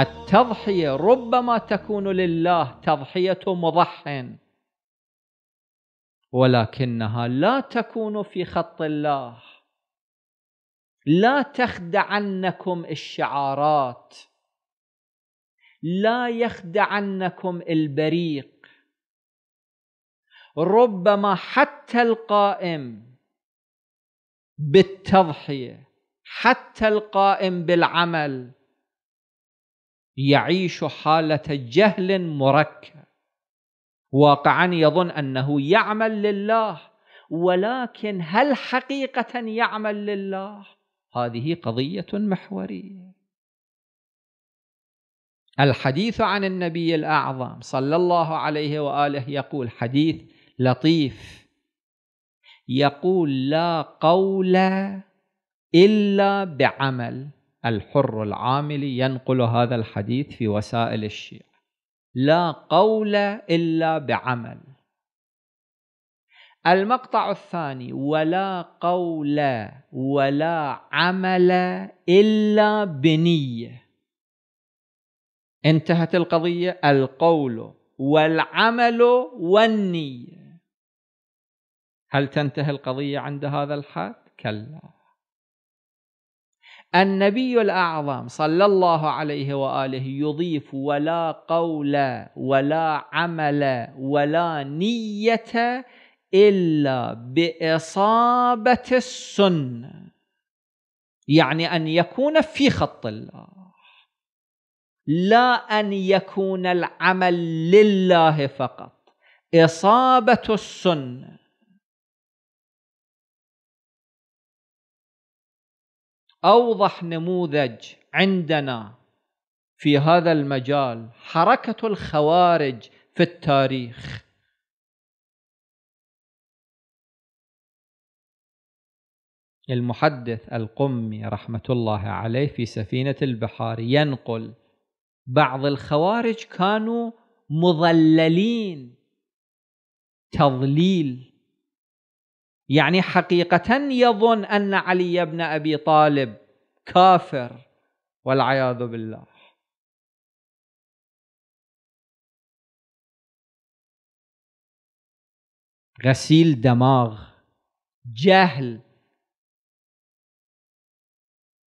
التضحية ربما تكون لله تضحية مضح ولكنها لا تكون في خط الله لا تخدعنكم الشعارات لا يخدعنكم البريق ربما حتى القائم بالتضحيه حتى القائم بالعمل يعيش حالة جهل مركب واقعا يظن أنه يعمل لله ولكن هل حقيقة يعمل لله هذه قضية محورية الحديث عن النبي الأعظم صلى الله عليه وآله يقول حديث لطيف يقول لا قول إلا بعمل الحر العامل ينقل هذا الحديث في وسائل الشيعة لا قول إلا بعمل المقطع الثاني ولا قول ولا عمل إلا بنية انتهت القضية القول والعمل والنية هل تنتهي القضية عند هذا الحد؟ كلا النبي الأعظم صلى الله عليه وآله يضيف ولا قول ولا عمل ولا نية إلا بإصابة السنة يعني أن يكون في خط الله لا أن يكون العمل لله فقط إصابة السنة أوضح نموذج عندنا في هذا المجال حركة الخوارج في التاريخ المحدث القمي رحمة الله عليه في سفينة البحار ينقل بعض الخوارج كانوا مضللين تضليل يعني حقيقة يظن أن علي بن أبي طالب كافر والعياذ بالله غسيل دماغ جهل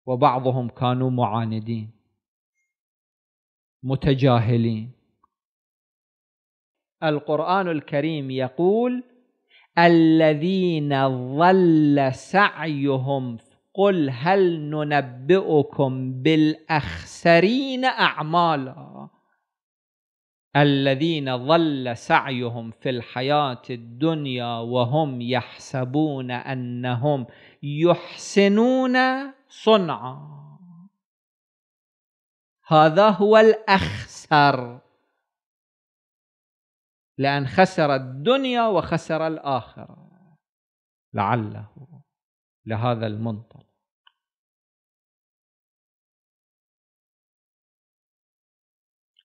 وبعضهم كانوا معاندين متجاهلين القرآن الكريم يقول الذين ظل سعيهم قل هل ننبئكم بالاخسرين اعمالا الذين ظل سعيهم في الحياه الدنيا وهم يحسبون انهم يحسنون صنعا هذا هو الاخسر لأن خسر الدنيا وخسر الآخرة لعله لهذا المنطلق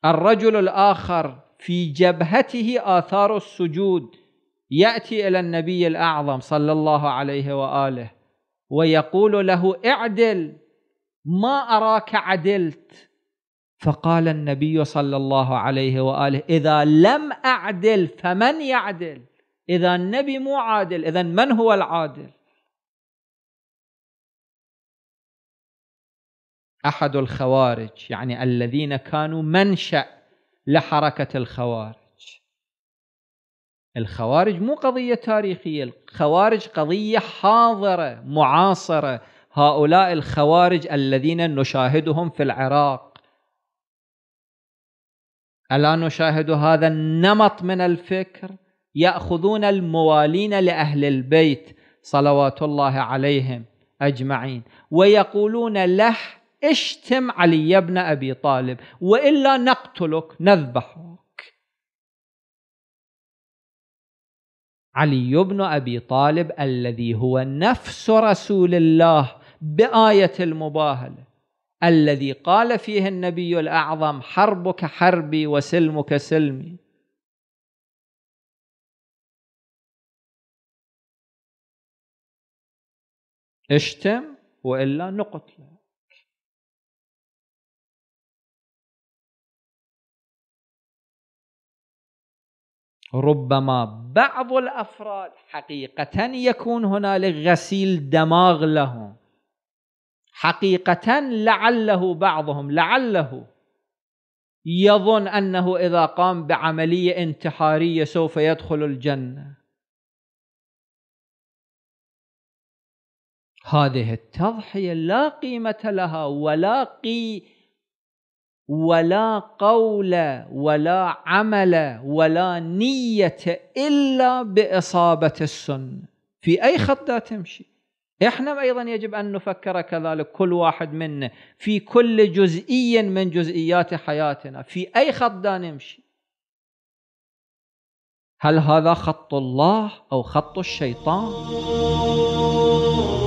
الرجل الآخر في جبهته آثار السجود يأتي إلى النبي الأعظم صلى الله عليه وآله ويقول له اعدل ما أراك عدلت فقال النبي صلى الله عليه واله اذا لم اعدل فمن يعدل اذا النبي مو عادل اذا من هو العادل احد الخوارج يعني الذين كانوا منشا لحركه الخوارج الخوارج مو قضيه تاريخيه الخوارج قضيه حاضره معاصره هؤلاء الخوارج الذين نشاهدهم في العراق ألا نشاهد هذا النمط من الفكر يأخذون الموالين لأهل البيت صلوات الله عليهم أجمعين ويقولون له اشتم علي بن أبي طالب وإلا نقتلك نذبحك علي بن أبي طالب الذي هو نفس رسول الله بآية المباهلة الذي قال فيه النبي الأعظم حربك حربي وسلمك سلمي اشتم وإلا نقتله ربما بعض الافراد حقيقه يكون هنالك غسيل دماغ لهم حقيقة لعله بعضهم لعله يظن أنه إذا قام بعملية انتحارية سوف يدخل الجنة هذه التضحية لا قيمة لها ولا قي ولا قول ولا عمل ولا نية إلا بإصابة السنة في أي خط تمشي احنا ايضا يجب ان نفكر كذلك كل واحد منا في كل جزئي من جزئيات حياتنا في اي خط دا نمشي هل هذا خط الله او خط الشيطان